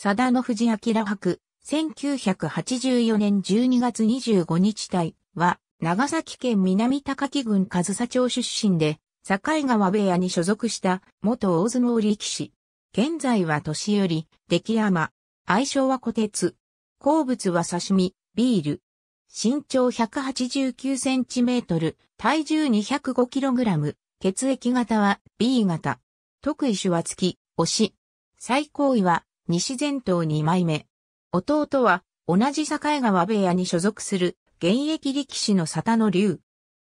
佐田の藤明博、1984年12月25日隊は、長崎県南高木郡上佐町出身で、境川部屋に所属した元大相撲力士。現在は年寄り、出来山。愛称は小鉄。好物は刺身、ビール。身長189センチメートル、体重205キログラム、血液型は B 型。特異種は月、推し。最高位は西前頭二枚目。弟は、同じ境川部屋に所属する、現役力士の佐田の竜。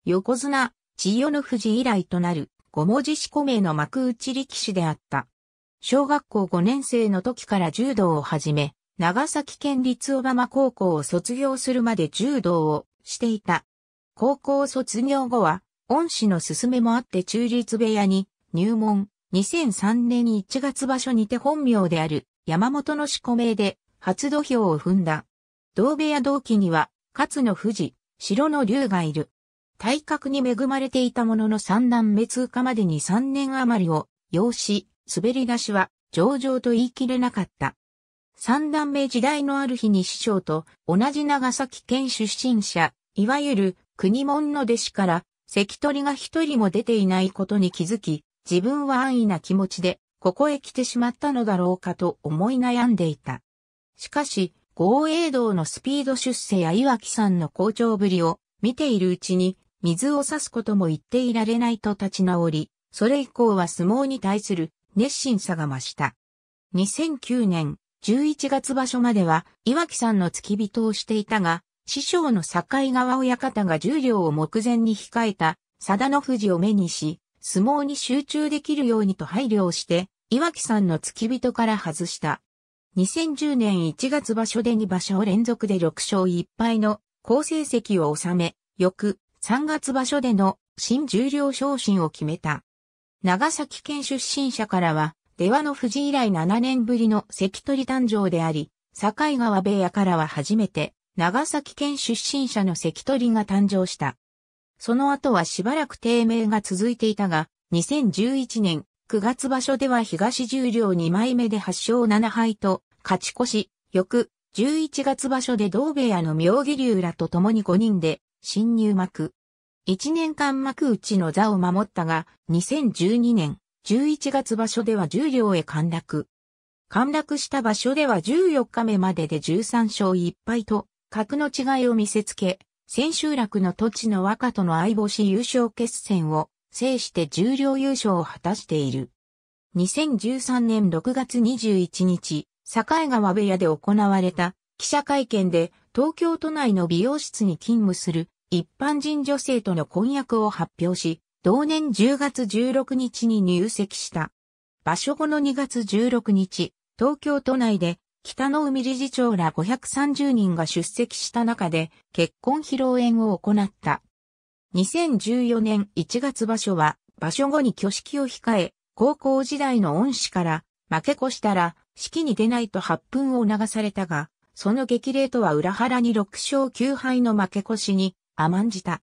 横綱、千代の富士以来となる、五文字四個名の幕内力士であった。小学校五年生の時から柔道を始め、長崎県立小浜高校を卒業するまで柔道をしていた。高校卒業後は、恩師の勧めもあって中立部屋に入門、2003年1月場所にて本名である山本の四個名で初土俵を踏んだ。同部屋同期には、勝の富士、白の竜がいる。体格に恵まれていたものの三段目通過までに三年余りを要し、滑り出しは上々と言い切れなかった。三段目時代のある日に師匠と同じ長崎県出身者、いわゆる国門の弟子から関取が一人も出ていないことに気づき、自分は安易な気持ちでここへ来てしまったのだろうかと思い悩んでいた。しかし、豪栄道のスピード出世や岩木さんの好調ぶりを見ているうちに、水を差すことも言っていられないと立ち直り、それ以降は相撲に対する熱心さが増した。2009年11月場所までは岩木さんの付き人をしていたが、師匠の境川親方が重量を目前に控えた佐田の富士を目にし、相撲に集中できるようにと配慮をして、岩木さんの付き人から外した。2010年1月場所で2場所連続で6勝1敗の好成績を収め、翌3月場所での新十両昇進を決めた。長崎県出身者からは、出羽の富士以来7年ぶりの関取誕生であり、境川部屋からは初めて、長崎県出身者の関取が誕生した。その後はしばらく低迷が続いていたが、2011年9月場所では東十両2枚目で8勝7敗と勝ち越し、翌11月場所で同部屋の妙義龍らと共に5人で新入幕。1年間幕内の座を守ったが、2012年11月場所では十両へ陥落。陥落した場所では14日目までで13勝1敗と、格の違いを見せつけ、千秋楽の土地の若との相星優勝決戦を制して重量優勝を果たしている。2013年6月21日、境川部屋で行われた記者会見で東京都内の美容室に勤務する一般人女性との婚約を発表し、同年10月16日に入籍した。場所後の2月16日、東京都内で北の海理事長ら530人が出席した中で結婚披露宴を行った。2014年1月場所は、場所後に挙式を控え、高校時代の恩師から、負け越したら、式に出ないと発奮を促されたが、その激励とは裏腹に6勝9敗の負け越しに甘んじた。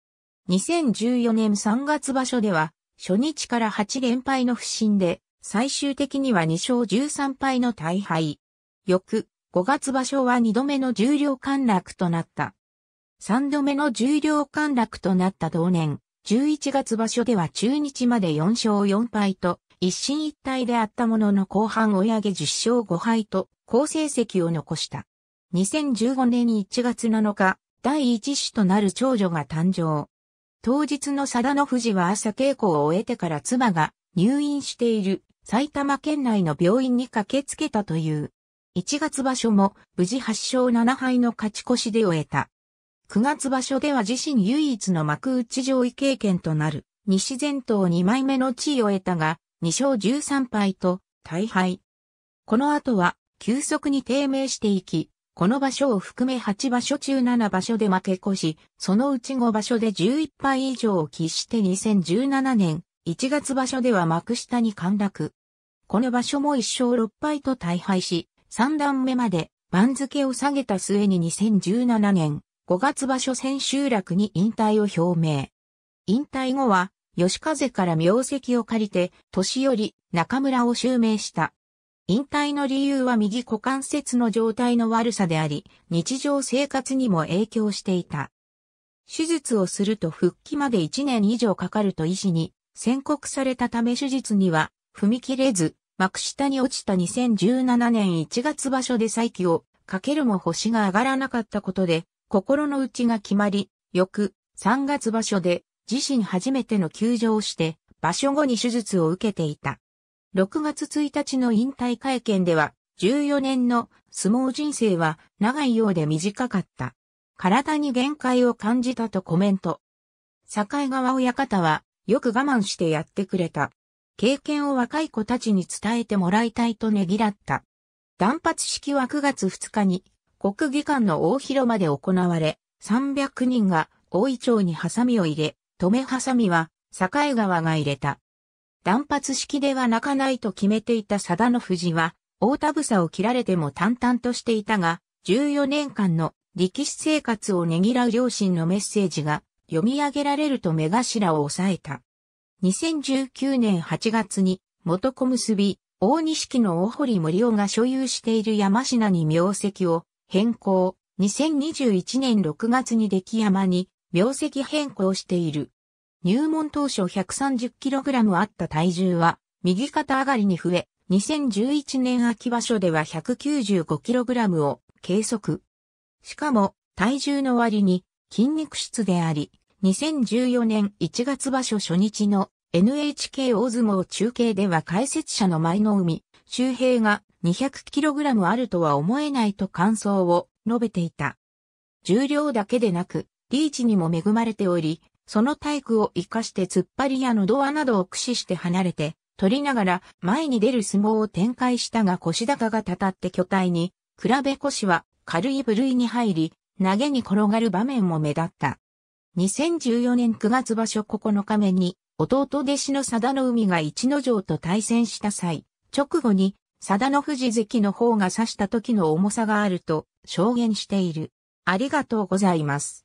2014年3月場所では、初日から8連敗の不振で、最終的には2勝13敗の大敗。翌、5月場所は2度目の重量陥落となった。三度目の重量陥落となった同年、11月場所では中日まで4勝4敗と、一進一退であったものの後半追い上げ10勝5敗と、好成績を残した。2015年1月7日、第一子となる長女が誕生。当日の佐田の富士は朝稽古を終えてから妻が入院している埼玉県内の病院に駆けつけたという。1月場所も無事8勝7敗の勝ち越しで終えた。9月場所では自身唯一の幕内上位経験となる、西前頭2枚目の地位を得たが、2勝13敗と、大敗。この後は、急速に低迷していき、この場所を含め8場所中7場所で負け越し、そのうち5場所で11敗以上を喫して2017年1月場所では幕下に陥落。この場所も1勝6敗と大敗し、3段目まで番付を下げた末に2017年5月場所千秋楽に引退を表明。引退後は、吉風から名跡を借りて、年寄り中村を襲名した。引退の理由は右股関節の状態の悪さであり、日常生活にも影響していた。手術をすると復帰まで1年以上かかると医師に宣告されたため手術には踏み切れず、幕下に落ちた2017年1月場所で再起をかけるも星が上がらなかったことで心の内が決まり、翌3月場所で自身初めての休場をして、場所後に手術を受けていた。6月1日の引退会見では、14年の相撲人生は長いようで短かった。体に限界を感じたとコメント。境川親方は、よく我慢してやってくれた。経験を若い子たちに伝えてもらいたいとねぎらった。断髪式は9月2日に国技館の大広間で行われ、300人が大井町にハサミを入れ、止めハサミは、境川が入れた。断髪式では泣かないと決めていた佐田の富士は、大田房を切られても淡々としていたが、14年間の力士生活をねぎらう両親のメッセージが読み上げられると目頭を抑えた。2019年8月に元小結、大西木の大堀森尾が所有している山品に名跡を変更、2021年6月に出来山に病石変更している。入門当初 130kg あった体重は右肩上がりに増え、2011年秋場所では 195kg を計測。しかも体重の割に筋肉質であり、2014年1月場所初日の NHK 大相撲中継では解説者の舞の海、周平が 200kg あるとは思えないと感想を述べていた。重量だけでなく、リーチにも恵まれており、その体育を活かして突っ張りやのドアなどを駆使して離れて、取りながら前に出る相撲を展開したが腰高がたたって巨体に、比べ腰は軽い部類に入り、投げに転がる場面も目立った。2014年9月場所9日目に、弟弟子の佐田の海が一の城と対戦した際、直後に、佐田の富士関の方が刺した時の重さがあると証言している。ありがとうございます。